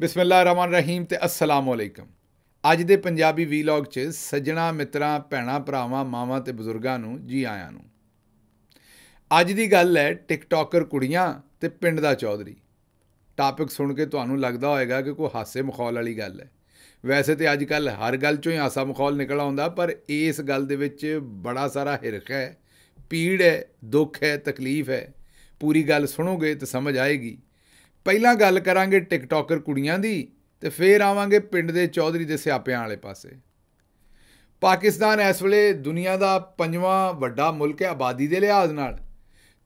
ਬਿਸਮਿਲ੍ਲਾ ਰਹਿਮਾਨ ਰਹੀਮ ਤੇ ਅਸਲਾਮ ਅਲੈਕਮ ਅੱਜ ਦੇ ਪੰਜਾਬੀ ਵੀਲੌਗ 'ਚ ਸੱਜਣਾ ਮਿੱਤਰਾਂ ਭੈਣਾ ਭਰਾਵਾਂ ਮਾਵਾਂ ਤੇ ਬਜ਼ੁਰਗਾਂ ਨੂੰ ਜੀ ਆਇਆਂ ਨੂੰ ਅੱਜ ਦੀ ਗੱਲ ਹੈ ਟਿਕਟੋਕਰ ਕੁੜੀਆਂ ਤੇ ਪਿੰਡ ਦਾ ਚੌਧਰੀ ਟਾਪਿਕ ਸੁਣ ਕੇ ਤੁਹਾਨੂੰ ਲੱਗਦਾ ਹੋਵੇਗਾ ਕਿ ਕੋਈ ਹਾਸੇ ਮਖੌਲ ਵਾਲੀ ਗੱਲ ਹੈ ਵੈਸੇ ਤੇ ਅੱਜ ਕੱਲ ਹਰ ਗੱਲ 'ਚੋਂ ਹੀ ਹਾਸਾ ਮਖੌਲ ਨਿਕਲ ਆਉਂਦਾ ਪਰ ਇਸ ਗੱਲ ਦੇ ਵਿੱਚ ਬੜਾ ਸਾਰਾ ਹਿਰਖ ਹੈ ਪੀੜ ਹੈ ਦੁੱਖ ਹੈ ਤਕਲੀਫ ਹੈ ਪੂਰੀ ਗੱਲ ਸੁਣੋਗੇ ਤਾਂ ਸਮਝ ਆਏਗੀ ਪਹਿਲਾਂ ਗੱਲ ਕਰਾਂਗੇ ਟਿਕਟੋਕਰ ਕੁੜੀਆਂ ਦੀ ਤੇ ਫੇਰ ਆਵਾਂਗੇ ਪਿੰਡ ਦੇ ਚੌਧਰੀ ਦੇ ਸਿਆਪਿਆਂ ਵਾਲੇ ਪਾਸੇ ਪਾਕਿਸਤਾਨ ਇਸ ਵੇਲੇ ਦੁਨੀਆ ਦਾ ਪੰਜਵਾਂ ਵੱਡਾ ਮੁਲਕ ਹੈ ਆਬਾਦੀ ਦੇ ਲਿਹਾਜ਼ ਨਾਲ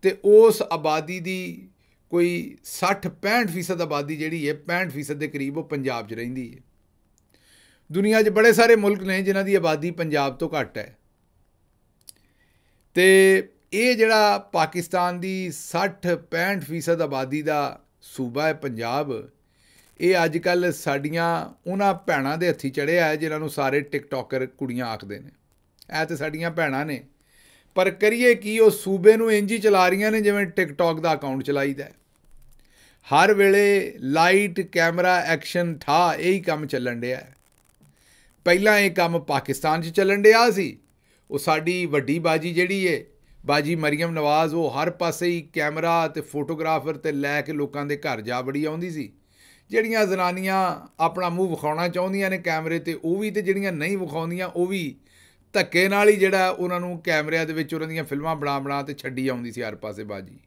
ਤੇ ਉਸ ਆਬਾਦੀ ਦੀ ਕੋਈ 60-65% ਆਬਾਦੀ ਜਿਹੜੀ ਹੈ 65% ਦੇ ਕਰੀਬ ਉਹ ਪੰਜਾਬ 'ਚ ਰਹਿੰਦੀ ਹੈ ਦੁਨੀਆ 'ਚ ਬੜੇ ਸਾਰੇ ਮੁਲਕ ਨੇ ਜਿਨ੍ਹਾਂ ਦੀ ਆਬਾਦੀ ਪੰਜਾਬ ਤੋਂ ਘੱਟ ਹੈ ਤੇ ਇਹ ਜਿਹੜਾ ਪਾਕਿਸਤਾਨ ਦੀ 60-65% ਆਬਾਦੀ ਦਾ ਸੂਬਾ ਹੈ ਪੰਜਾਬ ਇਹ ਅੱਜ ਕੱਲ ਸਾਡੀਆਂ ਉਹਨਾਂ ਭੈਣਾਂ ਦੇ ਹੱਥੀ ਚੜਿਆ ਹੈ ਜਿਨ੍ਹਾਂ ਨੂੰ ਸਾਰੇ ਟਿਕਟੋਕਰ ਕੁੜੀਆਂ ਆਖਦੇ ਨੇ ਐ ਤੇ ਸਾਡੀਆਂ ਭੈਣਾਂ ਨੇ ਪਰ ਕਰੀਏ ਕੀ ਉਹ ਸੂਬੇ ਨੂੰ ਇੰਜ ਹੀ ਚਲਾ ਰਹੀਆਂ ਨੇ ਜਿਵੇਂ ਟਿਕਟੌਕ ਦਾ ਅਕਾਊਂਟ ਚਲਾਈਦਾ ਹਰ ਵੇਲੇ ਲਾਈਟ ਕੈਮਰਾ ਐਕਸ਼ਨ ਠਾ ਇਹੀ ਕੰਮ ਚੱਲਣ ਡਿਆ ਪਹਿਲਾਂ ਇਹ ਕੰਮ ਪਾਕਿਸਤਾਨ 'ਚ ਚੱਲਣ ਡਿਆ ਸੀ ਉਹ ਸਾਡੀ ਵੱਡੀ ਬਾਜੀ ਜਿਹੜੀ ਏ ਬਾਜੀ ਮਰੀਮ ਨਵਾਜ਼ ਉਹ ਹਰ ਪਾਸੇ ਹੀ ਕੈਮਰਾ ਤੇ ਫੋਟੋਗ੍ਰਾਫਰ ਤੇ ਲੈ ਕੇ ਲੋਕਾਂ ਦੇ ਘਰ ਜਾ ਬੜੀ ਆਉਂਦੀ ਸੀ ਜਿਹੜੀਆਂ ਜ਼ਨਾਨੀਆਂ ਆਪਣਾ ਮੂੰਹ ਵਿਖਾਉਣਾ ਚਾਹੁੰਦੀਆਂ ਨੇ ਕੈਮਰੇ ਤੇ ਉਹ ਵੀ ਤੇ ਜਿਹੜੀਆਂ ਨਹੀਂ ਵਿਖਾਉਂਦੀਆਂ ਉਹ ਵੀ ਧੱਕੇ ਨਾਲ ਹੀ ਜਿਹੜਾ ਉਹਨਾਂ ਨੂੰ ਕੈਮਰਿਆਂ ਦੇ ਵਿੱਚ ਉਹਨਾਂ ਦੀਆਂ ਫਿਲਮਾਂ ਬਣਾ ਬਣਾ ਤੇ ਛੱਡੀ ਆਉਂਦੀ ਸੀ ਹਰ ਪਾਸੇ ਬਾਜੀ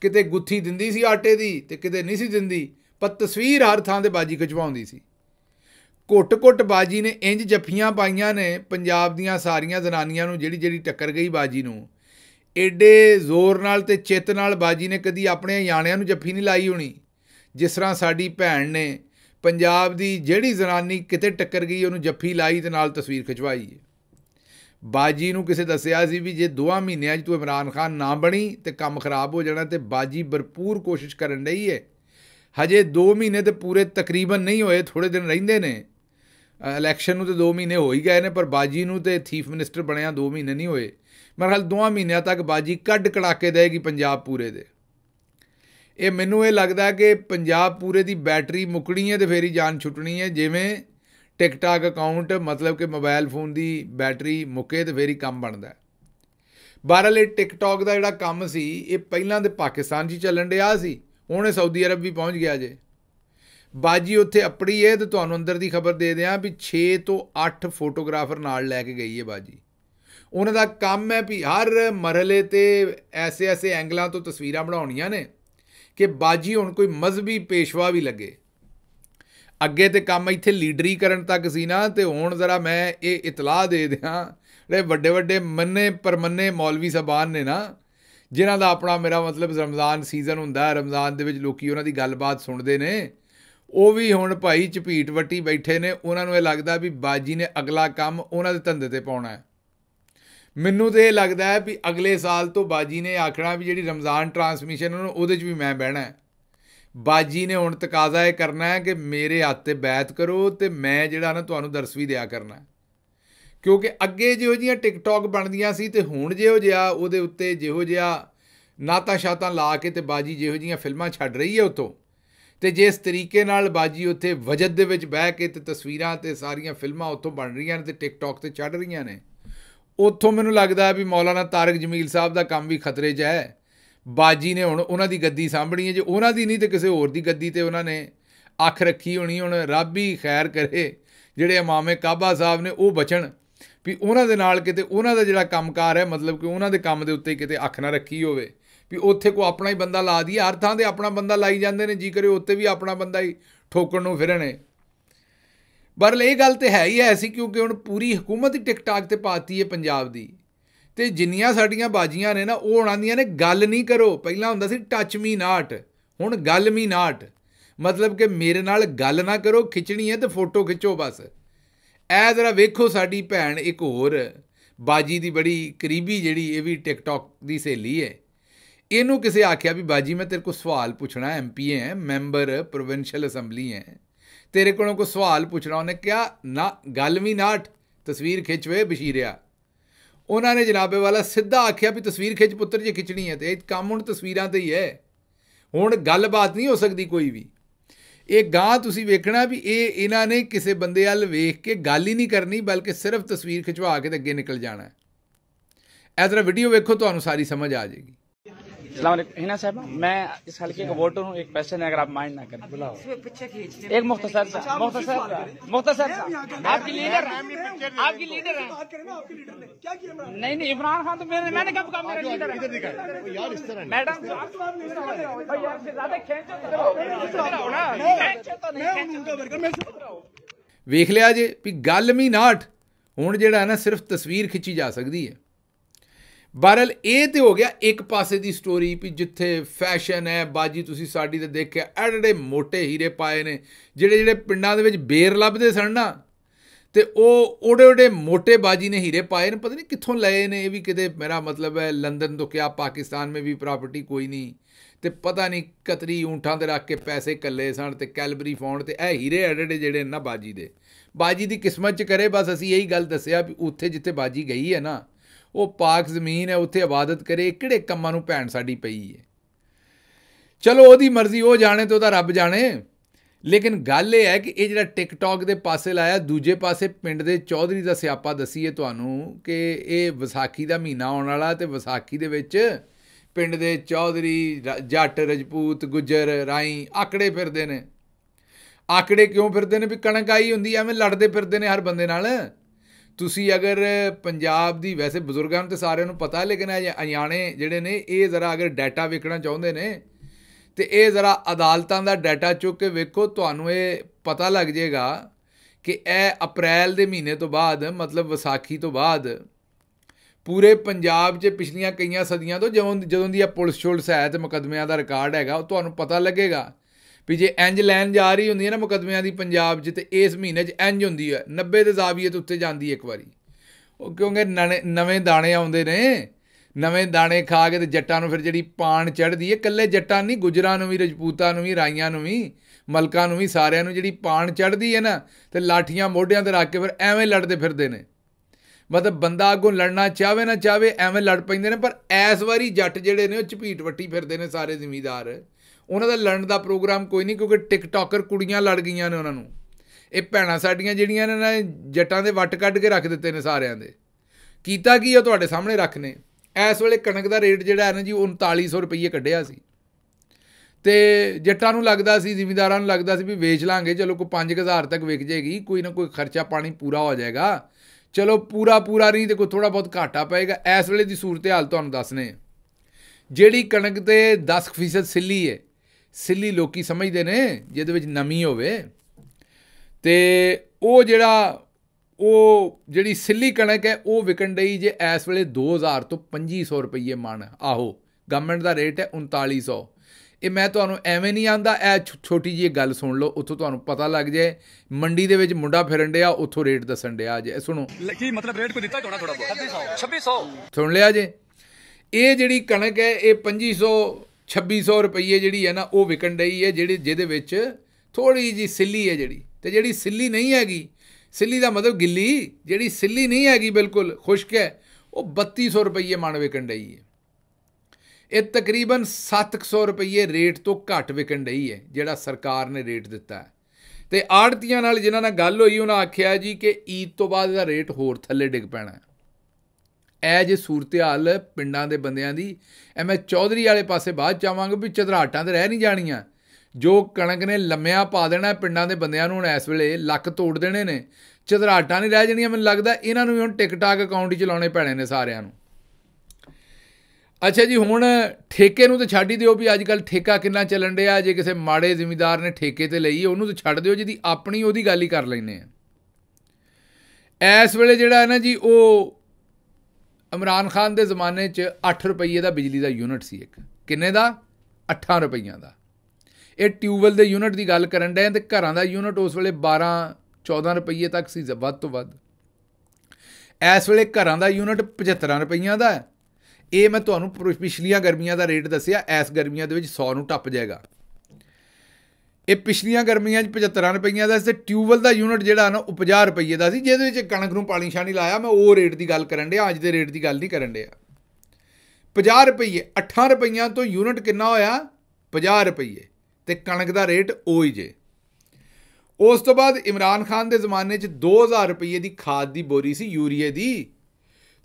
ਕਿਤੇ ਗੁੱਥੀ ਦਿੰਦੀ ਸੀ ਆਟੇ ਦੀ ਤੇ ਕਿਤੇ ਨਹੀਂ ਸੀ ਦਿੰਦੀ ਪਰ ਤਸਵੀਰ ਹਰ ਥਾਂ ਤੇ ਬਾਜੀ ਖਿਚਵਾਉਂਦੀ ਸੀ ਘੁੱਟ-ਘੁੱਟ ਬਾਜੀ ਨੇ ਇੰਜ ਜੱਫੀਆਂ ਪਾਈਆਂ ਨੇ ਪੰਜਾਬ ਦੀਆਂ ਸਾਰੀਆਂ ਜ਼ਨਾਨੀਆਂ ਨੂੰ ਜਿਹੜੀ ਜਿਹੜੀ ਟੱਕਰ ਗਈ ਬਾਜੀ ਨੂੰ ਐਡੇ ਜ਼ੋਰ ਨਾਲ ਤੇ ਚਿੱਤ ਨਾਲ ਬਾਜੀ ਨੇ ਕਦੀ ਆਪਣੇ ਯਾਣਿਆਂ ਨੂੰ ਜੱਫੀ ਨਹੀਂ ਲਾਈ ਹੋਣੀ ਜਿਸ ਤਰ੍ਹਾਂ ਸਾਡੀ ਭੈਣ ਨੇ ਪੰਜਾਬ ਦੀ ਜਿਹੜੀ ਜ਼ਨਾਨੀ ਕਿਤੇ ਟੱਕਰ ਗਈ ਉਹਨੂੰ ਜੱਫੀ ਲਾਈ ਤੇ ਨਾਲ ਤਸਵੀਰ ਖਿਚਵਾਈ ਬਾਜੀ ਨੂੰ ਕਿਸੇ ਦੱਸਿਆ ਸੀ ਵੀ ਜੇ ਦੋਹਾਂ ਮਹੀਨਿਆਂ 'ਚ ਤੂੰ ਇਮਰਾਨ ਖਾਨ ਨਾ ਬਣੀ ਤੇ ਕੰਮ ਖਰਾਬ ਹੋ ਜਾਣਾ ਤੇ ਬਾਜੀ ਭਰਪੂਰ ਕੋਸ਼ਿਸ਼ ਕਰਨ ਲਈ ਹੈ ਹਜੇ 2 ਮਹੀਨੇ ਤੇ ਪੂਰੇ ਤਕਰੀਬਨ ਨਹੀਂ ਹੋਏ ਥੋੜੇ ਦਿਨ ਰਹਿੰਦੇ ਨੇ ਇਲੈਕਸ਼ਨ ਨੂੰ ਤੇ 2 ਮਹੀਨੇ ਹੋ ਹੀ ਗਏ ਨੇ ਪਰ ਬਾਜੀ ਨੂੰ ਤੇ ਥੀਫ ਮਿਨਿਸਟਰ ਬਣਿਆ 2 ਮਹੀਨੇ ਨਹੀਂ ਹੋਏ ਮੇਰੇ ਖਿਆਲ 2 ਮਹੀਨਿਆਂ ਤੱਕ ਬਾਜੀ ਕੱਢ ਕੜਾਕੇ ਦੇਗੀ ਪੰਜਾਬ ਪੂਰੇ ਦੇ ਇਹ ਮੈਨੂੰ ਇਹ ਲੱਗਦਾ ਕਿ ਪੰਜਾਬ ਪੂਰੇ ਦੀ ਬੈਟਰੀ ਮੁਕਣੀ ਹੈ ਤੇ ਫੇਰ ਹੀ ਜਾਨ ਛੁੱਟਣੀ ਹੈ ਜਿਵੇਂ ਟਿਕਟਾਕ ਅਕਾਊਂਟ ਮਤਲਬ ਕਿ ਮੋਬਾਈਲ ਫੋਨ ਦੀ ਬੈਟਰੀ ਮੁੱਕੇ ਤੇ ਫੇਰ ਹੀ ਕੰਮ ਬਣਦਾ ਹੈ ਬਾਰਲੇ ਟਿਕਟੋਕ ਦਾ ਜਿਹੜਾ ਕੰਮ ਸੀ ਇਹ ਪਹਿਲਾਂ ਦੇ ਪਾਕਿਸਤਾਨ 'ਚ ਚੱਲਣ ਡਿਆ ਸੀ ਹੁਣ ਸਾਊਦੀ ਅਰਬ ਵੀ ਪਹੁੰਚ ਗਿਆ ਜੇ ਬਾਜੀ ਉੱਥੇ ਅਪੜੀ ਹੈ ਤੇ ਤੁਹਾਨੂੰ ਅੰਦਰ ਦੀ ਖਬਰ ਦੇ ਦਿਆਂ ਵੀ 6 ਤੋਂ 8 ਫੋਟੋਗ੍ਰਾਫਰ ਨਾਲ ਲੈ ਕੇ ਗਈ ਹੈ ਬਾਜੀ ਉਹਨਾਂ ਦਾ ਕੰਮ ਹੈ ਵੀ ਹਰ ਮਰਲੇ ਤੇ ਐਸੇ ਐਸੇ ਐਂਗਲਾਂ ਤੋਂ ਤਸਵੀਰਾਂ ਬਣਾਉਣੀਆਂ ਨੇ ਕਿ ਬਾਜੀ ਹੁਣ ਕੋਈ ਮਜ਼ਬੀ ਪੇਸ਼ਵਾ ਵੀ ਲੱਗੇ ਅੱਗੇ ਤੇ ਕੰਮ ਇੱਥੇ ਲੀਡਰੀ ਕਰਨ ਤੱਕ ਸੀ ਨਾ ਤੇ ਹੁਣ ਜ਼ਰਾ ਮੈਂ ਇਹ ਇਤਲਾਹ ਦੇ ਦਿਆਂ ਜਿਹੜੇ ਵੱਡੇ ਵੱਡੇ ਮੰਨੇ ਪਰਮੰਨੇ ਮੌਲਵੀ ਸਾਬਾਨ ਨੇ ਨਾ ਜਿਨ੍ਹਾਂ ਦਾ ਆਪਣਾ ਮੇਰਾ ਮਤਲਬ ਰਮਜ਼ਾਨ ਸੀਜ਼ਨ ਹੁੰਦਾ ਹੈ ਰਮਜ਼ਾਨ ਦੇ ਵਿੱਚ ਲੋਕੀ ਉਹਨਾਂ ਦੀ ਗੱਲਬਾਤ ਸੁਣਦੇ ਨੇ ਉਹ ਵੀ ਹੁਣ ਭਾਈ ਚਪੀਟ ਵੱਟੀ ਬੈਠੇ ਨੇ ਉਹਨਾਂ ਨੂੰ ਇਹ ਲੱਗਦਾ ਵੀ ਬਾਜੀ ਨੇ ਅਗਲਾ ਕੰਮ ਉਹਨਾਂ ਦੇ ਧੰਦੇ ਤੇ ਪਾਉਣਾ ਹੈ ਮੈਨੂੰ ਤੇ ਇਹ ਲੱਗਦਾ ਹੈ ਵੀ ਅਗਲੇ ਸਾਲ ਤੋਂ ਬਾਜੀ ਨੇ ਆਖਣਾ ਵੀ ਜਿਹੜੀ ਰਮਜ਼ਾਨ ਟਰਾਂਸਮਿਸ਼ਨ ਉਹਨੂੰ ਉਹਦੇ 'ਚ ਵੀ ਮੈਂ ਬਹਿਣਾ ਹੈ ਬਾਜੀ ਨੇ ਹੁਣ ਤਕਾਜ਼ਾ ਇਹ ਕਰਨਾ ਹੈ ਕਿ ਮੇਰੇ ਹੱਥ ਤੇ ਬੈਤ ਕਰੋ ਤੇ ਮੈਂ ਜਿਹੜਾ ਨਾ ਤੁਹਾਨੂੰ ਦਰਸ ਵੀ ਦਿਆ ਕਰਨਾ ਕਿਉਂਕਿ ਅੱਗੇ ਜਿਹੋ ਜੀਆਂ ਟਿਕਟੌਕ ਬਣਦੀਆਂ ਸੀ ਤੇ ਹੁਣ ਜਿਹੋ ਜਿਹਾ ਉਹਦੇ ਉੱਤੇ ਜਿਹੋ ਜਿਹਾ ਨਾਤਾ ਸ਼ਾਤਾ ਲਾ ਕੇ ਤੇ ਬਾਜੀ ਜਿਹੋ ਜੀਆਂ ਫਿਲਮਾਂ ਛੱਡ ਰਹੀ ਹੈ ਉਤੋਂ ਤੇ ਜਿਸ ਤਰੀਕੇ ਨਾਲ ਬਾਜੀ ਉੱਥੇ ਵਜਦ ਦੇ ਵਿੱਚ ਬਹਿ ਕੇ ਤੇ ਤਸਵੀਰਾਂ ਤੇ ਸਾਰੀਆਂ ਫਿਲਮਾਂ ਉੱਥੋਂ ਬਣ ਰਹੀਆਂ ਨੇ ਤੇ ਟਿਕਟੌਕ ਤੇ ਚੜ ਰਹੀਆਂ ਨੇ ਉੱਥੋਂ ਮੈਨੂੰ ਲੱਗਦਾ ਵੀ ਮੌਲਾਨਾ ਤਾਰਕ ਜਮੀਲ ਸਾਹਿਬ ਦਾ ਕੰਮ ਵੀ ਖਤਰੇ 'ਚ ਹੈ ਬਾਜੀ ਨੇ ਹੁਣ ਉਹਨਾਂ ਦੀ ਗੱਦੀ ਸਾਂਭਣੀ ਹੈ ਜੇ ਉਹਨਾਂ ਦੀ ਨਹੀਂ ਤੇ ਕਿਸੇ ਹੋਰ ਦੀ ਗੱਦੀ ਤੇ ਉਹਨਾਂ ਨੇ ਅੱਖ ਰੱਖੀ ਹੋਣੀ ਹੁਣ ਰੱਬ ਹੀ ਖੈਰ ਕਰੇ ਜਿਹੜੇ ਇਮਾਮੇ ਕਾਬਾ ਸਾਹਿਬ ਨੇ ਉਹ ਬਚਣ ਵੀ ਉਹਨਾਂ ਦੇ ਨਾਲ ਕਿਤੇ ਉਹਨਾਂ ਦਾ ਜਿਹੜਾ ਕੰਮਕਾਰ ਹੈ ਮਤਲਬ ਕਿ ਉਹਨਾਂ ਦੇ ਕੰਮ ਦੇ ਉੱਤੇ ਕਿਤੇ ਅੱਖ ਨਾ ਰੱਖੀ ਹੋਵੇ ਵੀ ਉੱਥੇ ਕੋ ਆਪਣਾ ਹੀ ਬੰਦਾ ਲਾ ਦਈਏ ਹਰ ਥਾਂ ਤੇ ਆਪਣਾ ਬੰਦਾ ਲਾਈ ਜਾਂਦੇ ਨੇ ਜੀ ਕਰੇ ਉੱਤੇ ਵੀ ਆਪਣਾ ਬੰਦਾ ਹੀ ਠੋਕਣ ਨੂੰ ਫਿਰਨੇ ਪਰ ਇਹ ਗੱਲ ਤੇ ਹੈ ਹੀ ਐਸੀ ਕਿਉਂਕਿ ਹੁਣ ਪੂਰੀ ਹਕੂਮਤ ਹੀ ਟਿਕਟਾਕ ਤੇ ਪਾਤੀ ਹੈ ਪੰਜਾਬ ਦੀ ਤੇ ਜਿੰਨੀਆਂ ਸਾਡੀਆਂ ਬਾਜੀਆਂ ਨੇ ਨਾ ਉਹ ਉਹਨਾਂ ਦੀਆਂ ਨੇ ਗੱਲ ਨਹੀਂ ਕਰੋ ਪਹਿਲਾਂ ਹੁੰਦਾ ਸੀ ਟੱਚ ਮੀ ਨਾਟ ਹੁਣ ਗੱਲ ਮੀ ਨਾਟ ਮਤਲਬ ਕਿ ਮੇਰੇ ਨਾਲ ਗੱਲ ਨਾ ਕਰੋ ਖਿੱਚਣੀ ਹੈ ਤੇ ਫੋਟੋ ਖਿੱਚੋ ਬਸ ਐ ਜ਼ਰਾ ਵੇਖੋ ਸਾਡੀ ਭੈਣ ਇੱਕ ਹੋਰ ਬਾਜੀ ਦੀ ਬੜੀ ਕਰੀਬੀ ਜਿਹੜੀ ਇਹ ਵੀ ਟਿਕਟੌਕ ਦੀ ਸਹੇਲੀ ਹੈ ਇਹਨੂੰ ਕਿਸੇ ਆਖਿਆ ਵੀ ਬਾਜੀ ਮੈਂ ਤੇਰੇ ਕੋਲ ਸਵਾਲ ਪੁੱਛਣਾ ਐ ਐਮਪੀ ਹੈ ਮੈਂਬਰ ਪ੍ਰੋਵਿੰਸ਼ੀਅਲ ਅਸੈਂਬਲੀ ਹੈ ਤੇਰੇ ਕੋਲੋਂ ਕੋਈ ਸਵਾਲ ਪੁੱਛਣਾ ਉਹਨੇ ਕਿਹਾ ਨਾ ਗੱਲ ਵੀ ਨਾਟ ਤਸਵੀਰ ਖਿੱਚਵੇ ਬਸ਼ੀਰਿਆ ਉਹਨਾਂ ਨੇ ਜਨਾਬੇ ਵਾਲਾ ਸਿੱਧਾ ਆਖਿਆ ਵੀ ਤਸਵੀਰ ਖਿੱਚ ਪੁੱਤਰ ਜੇ ਖਿੱਚਣੀ ਹੈ ਤੇ ਇਹ ਕੰਮ ਹੁਣ ਤਸਵੀਰਾਂ ਤੇ ਹੀ ਹੈ ਹੁਣ ਗੱਲਬਾਤ ਨਹੀਂ ਹੋ ਸਕਦੀ ਕੋਈ ਵੀ ਇਹ ਗਾਂ ਤੁਸੀਂ ਵੇਖਣਾ ਵੀ ਇਹ ਇਹਨਾਂ ਨੇ ਕਿਸੇ ਬੰਦੇ ਵੱਲ ਵੇਖ ਕੇ ਗੱਲ ਹੀ ਨਹੀਂ ਕਰਨੀ ਬਲਕਿ ਸਿਰਫ ਤਸਵੀਰ ਖਿਚਵਾ ਕੇ ਤੇ ਅੱਗੇ ਨਿਕਲ ਜਾਣਾ ਐ ਜ਼ਰਾ ਵੀਡੀਓ ਵੇਖੋ ਤੁਹਾਨੂੰ ਸਾਰੀ ਸਮਝ ਆ ਜਾਏਗੀ हिना साहब मैं इस हल्के का वोटर हूँ एक पैसे अगर आप माइंड ना करें एक मुख्तसर मुख्तसर मुख्तसर आपकी लीडर आपकी लीडर है नहीं नहीं इमरान खान तो मेरे मैंने कब कहा मेरा लीडर है मैडम तो ज्यादा खेचो तो ना खेचो तो नहीं ਵੇਖ ਲਿਆ ਜੇ ਵੀ ਗੱਲ ਵੀ ਨਾਟ ਹੁਣ ਜਿਹੜਾ ਬਾਰਲ ਇਹ ਤੇ ਹੋ ਗਿਆ ਇੱਕ ਪਾਸੇ ਦੀ ਸਟੋਰੀ ਵੀ ਜਿੱਥੇ ਫੈਸ਼ਨ ਹੈ ਬਾਜੀ ਤੁਸੀਂ ਸਾਡੀ ਤੇ ਦੇਖਿਆ ਐਡੇ ਮੋٹے ਹੀਰੇ ਪਾਏ ਨੇ ਜਿਹੜੇ ਜਿਹੜੇ ਪਿੰਡਾਂ ਦੇ ਵਿੱਚ ਬੇਰ ਲੱਭਦੇ ਸਨ ਨਾ ਤੇ ਉਹ ਉਹੜੇ ਉਹੜੇ ਮੋٹے ਬਾਜੀ ਨੇ ਹੀਰੇ ਪਾਏ ਨੇ ਪਤਾ ਨਹੀਂ ਕਿੱਥੋਂ ਲਏ ਨੇ ਇਹ ਵੀ ਕਿਤੇ ਮੇਰਾ ਮਤਲਬ ਹੈ ਲੰਡਨ ਤੋਂ ਕਿਹਾ ਪਾਕਿਸਤਾਨ ਮੇ ਵੀ ਪ੍ਰਾਪਰਟੀ ਕੋਈ ਨਹੀਂ ਤੇ ਪਤਾ ਨਹੀਂ ਕਤਰੀ ਊਂਠਾਂ ਦੇ ਰੱਖ ਕੇ ਪੈਸੇ ਕੱਲੇ ਸਨ ਤੇ ਕੈਲਬਰੀ ਫੌਂਡ ਤੇ ਇਹ ਹੀਰੇ ਐਡੇ ਜਿਹੜੇ ਨਾ ਬਾਜੀ ਦੇ ਬਾਜੀ ਦੀ ਕਿਸਮਤ ਚ ਕਰੇ ਬਸ ਅਸੀਂ ਇਹੀ ਗੱਲ ਦੱਸਿਆ ਵੀ ਉੱਥੇ ਜਿੱਥੇ ਬਾਜੀ ਗਈ ਹੈ ਨਾ ਉਹ ਪਾਕ ਜ਼ਮੀਨ ਹੈ ਉੱਥੇ ਇਬਾਦਤ ਕਰੇ ਕਿਹੜੇ ਕੰਮਾਂ ਨੂੰ ਭੈਣ ਸਾਡੀ ਪਈ ਹੈ ਚਲੋ ਉਹਦੀ ਮਰਜ਼ੀ ਉਹ ਜਾਣੇ ਤੇ ਉਹਦਾ ਰੱਬ ਜਾਣੇ ਲੇਕਿਨ ਗੱਲ ਇਹ ਹੈ ਕਿ ਇਹ ਜਿਹੜਾ ਟਿਕਟੌਕ ਦੇ ਪਾਸੇ ਲਾਇਆ ਦੂਜੇ ਪਾਸੇ ਪਿੰਡ ਦੇ ਚੌਧਰੀ ਦਾ ਸਿਆਪਾ ਦਸੀਏ ਤੁਹਾਨੂੰ ਕਿ ਇਹ ਵਿਸਾਖੀ ਦਾ ਮਹੀਨਾ ਆਉਣ ਵਾਲਾ ਤੇ ਵਿਸਾਖੀ ਦੇ ਵਿੱਚ ਪਿੰਡ ਦੇ ਚੌਧਰੀ ਜੱਟ ਰਜਪੂਤ ਗੁੱਜਰ ਰਾਈ ਆਕੜੇ ਫਿਰਦੇ ਨੇ ਆਕੜੇ ਕਿਉਂ ਫਿਰਦੇ ਨੇ ਵੀ ਕਣਕ ਆਈ ਹੁੰਦੀ ਐਵੇਂ ਲੜਦੇ ਫਿਰਦੇ ਨੇ ਹਰ ਬੰਦੇ ਨਾਲ ਤੁਸੀਂ ਅਗਰ ਪੰਜਾਬ ਦੀ ਵੈਸੇ ਬਜ਼ੁਰਗਾਂ ਨੂੰ ਤੇ ਸਾਰਿਆਂ ਨੂੰ ਪਤਾ ਲੇਕਿਨ ਇਹ ਅਣਿਆਣੇ ਜਿਹੜੇ ਨੇ ਇਹ ਜ਼ਰਾ ਅਗਰ ਡਾਟਾ ਵੇਖਣਾ ਚਾਹੁੰਦੇ ਨੇ ਤੇ ਇਹ ਜ਼ਰਾ ਅਦਾਲਤਾਂ ਦਾ ਡਾਟਾ ਚੁੱਕ ਕੇ ਵੇਖੋ ਤੁਹਾਨੂੰ ਇਹ ਪਤਾ ਲੱਗ ਜਾਏਗਾ ਕਿ ਇਹ ਅਪ੍ਰੈਲ ਦੇ ਮਹੀਨੇ ਤੋਂ ਬਾਅਦ ਮਤਲਬ ਵਿਸਾਖੀ ਤੋਂ ਬਾਅਦ ਪੂਰੇ ਪੰਜਾਬ 'ਚ ਪਿਛਲੀਆਂ ਕਈਆਂ ਸਦੀਆਂ ਤੋਂ ਜਦੋਂ ਜਦੋਂ ਦੀ ਇਹ ਪੁਲਿਸ ਛੋਲ ਹੈ ਤੇ ਮੁਕਦਮਿਆਂ ਦਾ ਰਿਕਾਰਡ ਹੈਗਾ ਉਹ ਤੁਹਾਨੂੰ ਪਤਾ ਲੱਗੇਗਾ ਵੀ ਜੇ ਇੰਜ ਲੈਣ ਜਾ ਰਹੀ ਹੁੰਦੀ ਹੈ ਨਾ ਮੁਕਦਮਿਆਂ ਦੀ ਪੰਜਾਬ 'ਚ ਤੇ ਇਸ ਮਹੀਨੇ 'ਚ ਇੰਜ ਹੁੰਦੀ ਹੈ 90 ਦੇ ਜ਼ਾਬੀਏ ਤੇ ਉੱਤੇ ਜਾਂਦੀ ਇੱਕ ਵਾਰੀ ਉਹ ਕਿਉਂਕਿ ਨਵੇਂ ਦਾਣੇ ਆਉਂਦੇ ਨੇ ਨਵੇਂ ਦਾਣੇ ਖਾ ਕੇ ਤੇ ਜੱਟਾਂ ਨੂੰ ਫਿਰ ਜਿਹੜੀ ਪਾਣ ਚੜਦੀ ਹੈ ਕੱਲੇ ਜੱਟਾਂ ਨਹੀਂ ਗੁਜਰਾਂ ਨੂੰ ਵੀ ਰਜਪੂਤਾਂ ਨੂੰ ਵੀ ਰਾਈਆਂ ਨੂੰ ਵੀ ਮਲਕਾਂ ਨੂੰ ਵੀ ਸਾਰਿਆਂ ਨੂੰ ਜਿਹੜੀ ਪਾਣ ਚੜਦੀ ਹੈ ਨਾ ਤੇ ਲਾਠੀਆਂ ਮੋਢਿਆਂ ਤੇ ਰੱਖ ਕੇ ਫਿਰ ਐਵੇਂ ਲੜਦੇ ਫਿਰਦੇ ਨੇ ਮਤਲਬ ਬੰਦਾ ਅੱਗੋਂ ਲੜਨਾ ਚਾਹਵੇ ਨਾ ਚਾਹਵੇ ਐਵੇਂ ਲੜ ਪੈਂਦੇ ਨੇ ਪਰ ਐਸ ਵਾਰੀ ਜੱਟ ਜਿਹੜੇ ਨੇ ਉਹ ਚਪੀਟ ਵੱਟੀ ਫਿਰਦੇ ਨੇ ਸਾਰੇ ਜ਼ਿਮੀਦਾਰ ਉਹਨਾਂ ਦਾ ਲੜਨ ਦਾ ਪ੍ਰੋਗਰਾਮ ਕੋਈ ਨਹੀਂ ਕਿਉਂਕਿ ਟਿਕਟੋਕਰ ਕੁੜੀਆਂ ਲੜ ਗਈਆਂ ਨੇ ਉਹਨਾਂ ਨੂੰ ਇਹ ਭੈਣਾਂ ਸਾਡੀਆਂ ਜਿਹੜੀਆਂ ਨੇ ਨਾ ਜੱਟਾਂ ਦੇ ਵੱਟ ਕੱਢ ਕੇ ਰੱਖ ਦਿੱਤੇ ਨੇ ਸਾਰਿਆਂ ਦੇ ਕੀਤਾ ਕੀ ਆ ਤੁਹਾਡੇ ਸਾਹਮਣੇ ਰੱਖਨੇ ਐਸ ਵੇਲੇ ਕਣਕ ਦਾ ਰੇਟ ਜਿਹੜਾ ਹੈ ਨਾ ਜੀ 3900 ਰੁਪਏ ਕੱਢਿਆ ਸੀ ਤੇ ਜੱਟਾਂ ਨੂੰ ਲੱਗਦਾ ਸੀ ਜ਼ਿਮੀਂਦਾਰਾਂ ਨੂੰ ਲੱਗਦਾ ਸੀ ਵੀ ਵੇਚ ਲਾਂਗੇ ਚਲੋ ਕੋਈ 5000 ਤੱਕ ਵਿਕ ਜਾਏਗੀ ਕੋਈ ਨਾ ਕੋਈ ਖਰਚਾ ਪਾਣੀ ਪੂਰਾ ਹੋ ਜਾਏਗਾ ਚਲੋ ਪੂਰਾ ਪੂਰਾ ਨਹੀਂ ਤੇ ਕੋਈ ਥੋੜਾ ਬਹੁਤ ਘਾਟਾ ਪਏਗਾ ਐਸ ਵੇਲੇ ਦੀ ਸੂਰਤ ਹਾਲ ਤੁਹਾਨੂੰ ਦੱਸਨੇ ਜਿਹੜੀ ਕਣਕ ਤੇ 10% ਸਿੱਲੀ ਹੈ ਸਿੱਲੀ ਲੋਕੀ ਸਮਝਦੇ ਨੇ ਜਿਹਦੇ ਵਿੱਚ ਨਮੀ ਹੋਵੇ ਤੇ ਉਹ ਜਿਹੜਾ ਉਹ ਜਿਹੜੀ ਸਿੱਲੀ ਕਣਕ ਹੈ ਉਹ ਵਿਕਣ ਡਈ ਜੇ ਇਸ ਵੇਲੇ 2000 ਤੋਂ 2500 ਰੁਪਏ ਮਣ ਆਹੋ ਗਵਰਨਮੈਂਟ ਦਾ ਰੇਟ ਹੈ 3900 ਇਹ ਮੈਂ ਤੁਹਾਨੂੰ ਐਵੇਂ ਨਹੀਂ ਆਂਦਾ ਐ ਛੋਟੀ ਜੀ ਗੱਲ ਸੁਣ ਲਓ ਉੱਥੋਂ ਤੁਹਾਨੂੰ ਪਤਾ ਲੱਗ ਜਾਏ ਮੰਡੀ ਦੇ ਵਿੱਚ ਮੁੰਡਾ ਫਿਰਨ ਡਿਆ ਉੱਥੋਂ ਰੇਟ ਦੱਸਣ ਡਿਆ ਜੇ ਸੁਣੋ ਕੀ ਮਤਲਬ ਰੇਟ ਕੋ ਦਿੱਤਾ ਥੋੜਾ ਥੋੜਾ 2600 2600 ਸੁਣ ਲਿਆ ਜੇ ਇਹ ਜਿਹੜੀ ਕਣਕ ਹੈ ਇਹ 2500 2600 ਰੁਪਏ ਜਿਹੜੀ ਹੈ ਨਾ ਉਹ ਵਿਕਣ ਰਹੀ ਹੈ ਜਿਹੜੇ ਜਿਹਦੇ ਵਿੱਚ ਥੋੜੀ ਜੀ ਸਿੱਲੀ ਹੈ ਜਿਹੜੀ ਤੇ ਜਿਹੜੀ ਸਿੱਲੀ ਨਹੀਂ ਹੈਗੀ ਸਿੱਲੀ ਦਾ ਮਤਲਬ ਗਿੱਲੀ ਜਿਹੜੀ ਸਿੱਲੀ ਨਹੀਂ ਹੈਗੀ ਬਿਲਕੁਲ ਖੁਸ਼ਕ ਹੈ ਉਹ 3200 ਰੁਪਏ ਮਣ ਵਿਕਣ ਰਹੀ ਹੈ ਇਹ ਤਕਰੀਬਨ 700 ਰੁਪਏ ਰੇਟ ਤੋਂ ਘੱਟ ਵਿਕਣ ਰਹੀ ਹੈ ਜਿਹੜਾ ਸਰਕਾਰ ਨੇ ਰੇਟ ਦਿੱਤਾ ਤੇ ਆੜਤੀਆਂ ਨਾਲ ਜਿਨ੍ਹਾਂ ਨਾਲ ਗੱਲ ਹੋਈ ਉਹਨਾਂ ਆਖਿਆ ਜੀ ਕਿ ਈਦ ਤੋਂ ਬਾਅਦ ਇਹਦਾ ਰੇਟ ਹੋਰ ਥੱਲੇ ਡਿੱਗ ਪੈਣਾ ਹੈ ਐ ਜੇ ਸੂਰਤਿਆਲ ਪਿੰਡਾਂ ਦੇ ਬੰਦਿਆਂ ਦੀ ਮੈਂ ਚੌਧਰੀ ਵਾਲੇ ਪਾਸੇ ਬਾਅਦ ਚਾਵਾਂਗੇ ਵੀ ਚਦਰਾਟਾਂ ਤੇ ਰਹਿ ਨਹੀਂ ਜਾਣੀਆਂ ਜੋ ਕਣਕ ਨੇ ਲੰਮਿਆਂ ਪਾ ਦੇਣਾ ਪਿੰਡਾਂ ਦੇ ਬੰਦਿਆਂ ਨੂੰ ਹੁਣ ਇਸ ਵੇਲੇ ਲੱਕ ਤੋੜ ਦੇਣੇ ਨੇ ਚਦਰਾਟਾਂ ਨਹੀਂ ਰਹਿ ਜਾਣੀਆਂ ਮੈਨੂੰ ਲੱਗਦਾ ਇਹਨਾਂ ਨੂੰ ਹੁਣ ਟਿਕਟਾਕ ਅਕਾਊਂਟ ਹੀ ਚਲਾਉਣੇ ਪੈਣੇ ਨੇ ਸਾਰਿਆਂ ਨੂੰ ਅੱਛਾ ਜੀ ਹੁਣ ਠੇਕੇ ਨੂੰ ਤਾਂ ਛੱਡ ਹੀ ਦਿਓ ਵੀ ਅੱਜ ਕੱਲ ਠੇਕਾ ਕਿੰਨਾ ਚੱਲਣ ਰਿਹਾ ਜੇ ਕਿਸੇ ਮਾੜੇ ਜ਼ਿਮੀਦਾਰ ਨੇ ਠੇਕੇ ਤੇ ਲਈ ਉਹਨੂੰ ਤਾਂ ਛੱਡ ਦਿਓ ਜਿਹਦੀ ਆਪਣੀ ਉਹਦੀ ਗੱਲ ਹੀ ਕਰ ਲੈਨੇ ਆ ਇਸ ਵੇਲੇ ਜਿਹੜਾ ਹੈ ਨਾ ਜੀ ਉਹ ਇਮਰਾਨ ਖਾਨ ਦੇ ਜ਼ਮਾਨੇ 'ਚ 8 ਰੁਪਏ ਦਾ ਬਿਜਲੀ ਦਾ ਯੂਨਿਟ ਸੀ ਇੱਕ ਕਿੰਨੇ ਦਾ 8 ਰੁਪਈਆਂ ਦਾ ਇਹ ਟਿਊਬਲ ਦੇ ਯੂਨਿਟ ਦੀ ਗੱਲ ਕਰਨ ਡਏ ਤੇ ਘਰਾਂ ਦਾ ਯੂਨਿਟ ਉਸ ਵੇਲੇ 12 14 ਰੁਪਏ ਤੱਕ ਸੀ ਵੱਧ ਤੋਂ ਵੱਧ ਇਸ ਵੇਲੇ ਘਰਾਂ ਦਾ ਯੂਨਿਟ 75 ਰੁਪਈਆਂ ਦਾ ਹੈ ਇਹ ਮੈਂ ਤੁਹਾਨੂੰ ਪਿਛਲੀਆਂ ਗਰਮੀਆਂ ਦਾ ਰੇਟ ਦੱਸਿਆ ਇਸ ਗਰਮੀਆਂ ਦੇ ਵਿੱਚ 100 ਨੂੰ ਟੱਪ ਜਾਏਗਾ ਇਹ ਪਿਛਲੀਆਂ ਗਰਮੀਆਂ 'ਚ 75 ਰੁਪਈਆ ਦਾ ਸੀ ਤੇ ਟਿਊਬਲ ਦਾ ਯੂਨਿਟ ਜਿਹੜਾ ਨਾ ਉਹ 50 ਰੁਪਈਏ ਦਾ ਸੀ ਜਿਹਦੇ ਵਿੱਚ ਕਣਕ ਨੂੰ ਪਾਣੀ ਛਾਣੀ ਲਾਇਆ ਮੈਂ ਉਹ ਰੇਟ ਦੀ ਗੱਲ ਕਰਨ ਡਿਆ ਅੱਜ ਦੇ ਰੇਟ ਦੀ ਗੱਲ ਨਹੀਂ ਕਰਨ ਡਿਆ 50 ਰੁਪਈਏ 8 ਰੁਪਈਆ ਤੋਂ ਯੂਨਿਟ ਕਿੰਨਾ ਹੋਇਆ 50 ਰੁਪਈਏ ਤੇ ਕਣਕ ਦਾ ਰੇਟ ਉਹੀ ਜੇ ਉਸ ਤੋਂ ਬਾਅਦ ਇਮਰਾਨ ਖਾਨ ਦੇ ਜ਼ਮਾਨੇ 'ਚ 2000 ਰੁਪਈਏ ਦੀ ਖਾਦ ਦੀ ਬੋਰੀ ਸੀ ਯੂਰੀਏ ਦੀ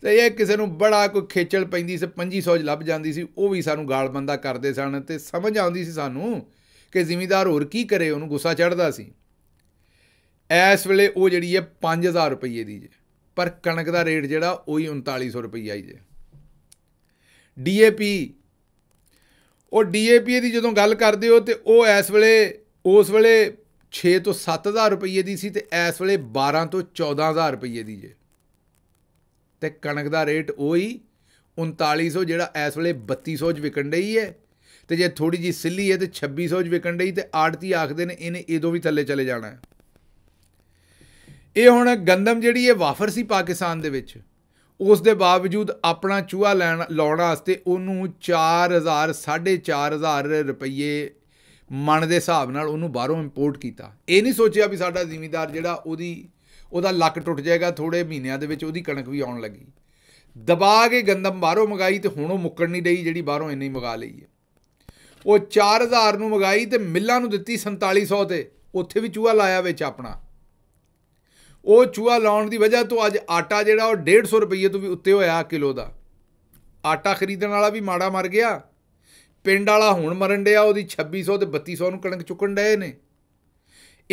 ਤੇ ਇਹ ਕਿਸੇ ਨੂੰ ਬੜਾ ਕੋਈ ਖੇਚਲ ਪੈਂਦੀ ਸੀ 2500 ਲੱਭ ਜਾਂਦੀ ਸੀ ਉਹ ਵੀ ਸਾਨੂੰ ਗਾਲ ਬੰਦਾ ਕਰਦੇ ਸਨ ਤੇ ਸਮਝ ਆਉਂਦੀ ਸੀ ਸਾਨੂੰ ਕਿ ਜ਼ਿਮੀਦਾਰ ਹੋਰ ਕੀ ਕਰੇ ਉਹਨੂੰ ਗੁੱਸਾ ਚੜਦਾ ਸੀ ਇਸ ਵੇਲੇ ਉਹ ਜਿਹੜੀ ਹੈ 5000 ਰੁਪਏ ਦੀ ਜੇ ਪਰ ਕਣਕ ਦਾ ਰੇਟ ਜਿਹੜਾ ਉਹੀ 3900 ਰੁਪਈਆ ਹੀ ਜੇ ਡੀਏਪੀ ਉਹ ਡੀਏਪੀ ਦੀ ਜਦੋਂ ਗੱਲ ਕਰਦੇ ਹੋ ਤੇ ਉਹ ਇਸ ਵੇਲੇ ਉਸ ਵੇਲੇ 6 ਤੋਂ 7000 ਰੁਪਏ ਦੀ ਸੀ ਤੇ ਇਸ ਵੇਲੇ 12 ਤੋਂ 14000 ਰੁਪਏ ਦੀ ਜੇ ਤੇ ਕਣਕ ਦਾ ਰੇਟ ਉਹੀ 3900 ਜਿਹੜਾ ਇਸ ਵੇਲੇ 3200 ਚ ਵਿਕਣ ਰਹੀ ਹੈ ਤੇ ਜੇ ਥੋੜੀ ਜੀ ਸਿੱਲੀ ਹੈ ਤੇ 2600 ਚ ਵਿਕਣ ਲਈ ਤੇ ਆੜਤੀ ਆਖਦੇ ਨੇ ਇਹਨੇ ਇਦੋਂ ਵੀ ਥੱਲੇ ਚਲੇ ਜਾਣਾ ਇਹ ਹੁਣ ਗੰਦਮ ਜਿਹੜੀ ਇਹ ਵਾਫਰ ਸੀ ਪਾਕਿਸਤਾਨ ਦੇ ਵਿੱਚ ਉਸ ਦੇ ਬਾਵਜੂਦ ਆਪਣਾ ਚੂਹਾ ਲੈਣ ਲਾਉਣ ਵਾਸਤੇ ਉਹਨੂੰ 4000 4500 ਰੁਪਏ ਮਣ ਦੇ ਹਿਸਾਬ ਨਾਲ ਉਹਨੂੰ ਬਾਹਰੋਂ ਇੰਪੋਰਟ ਕੀਤਾ ਇਹ ਨਹੀਂ ਸੋਚਿਆ ਵੀ ਸਾਡਾ ਜ਼ਿਮੀਦਾਰ ਜਿਹੜਾ ਉਹਦੀ ਉਹਦਾ ਲੱਕ ਟੁੱਟ ਜਾਏਗਾ ਥੋੜੇ ਮਹੀਨਿਆਂ ਦੇ ਵਿੱਚ ਉਹਦੀ ਕਣਕ ਵੀ ਆਉਣ ਲੱਗੀ ਦਬਾ ਕੇ ਗੰਦਮ ਬਾਹਰੋਂ ਮੰਗਾਈ ਤੇ ਹੁਣ ਉਹ ਮੁੱਕਣ ਨਹੀਂ ਰਹੀ ਜਿਹੜੀ ਬਾਹਰੋਂ ਇੰਨੀ ਮੰਗਾ ਲਈ ਹੈ ਉਹ 4000 ਨੂੰ ਮਗਾਈ ਤੇ ਮਿੱਲਾਂ ਨੂੰ ਦਿੱਤੀ 4700 ਤੇ ਉੱਥੇ ਵੀ ਚੂਹਾ ਲਾਇਆ ਵਿੱਚ ਆਪਣਾ ਉਹ ਚੂਹਾ ਲਾਉਣ ਦੀ ਵਜ੍ਹਾ ਤੋਂ ਅੱਜ ਆਟਾ ਜਿਹੜਾ ਉਹ 150 ਰੁਪਏ ਤੋਂ ਵੀ ਉੱਤੇ ਹੋਇਆ ਕਿਲੋ ਦਾ ਆਟਾ ਖਰੀਦਣ ਵਾਲਾ ਵੀ ਮਾੜਾ ਮਰ ਗਿਆ ਪਿੰਡ ਵਾਲਾ ਹੁਣ ਮਰਨ ਡਿਆ ਉਹਦੀ 2600 ਤੇ 3200 ਨੂੰ ਕਣਕ ਚੁੱਕਣ ਡਏ ਨੇ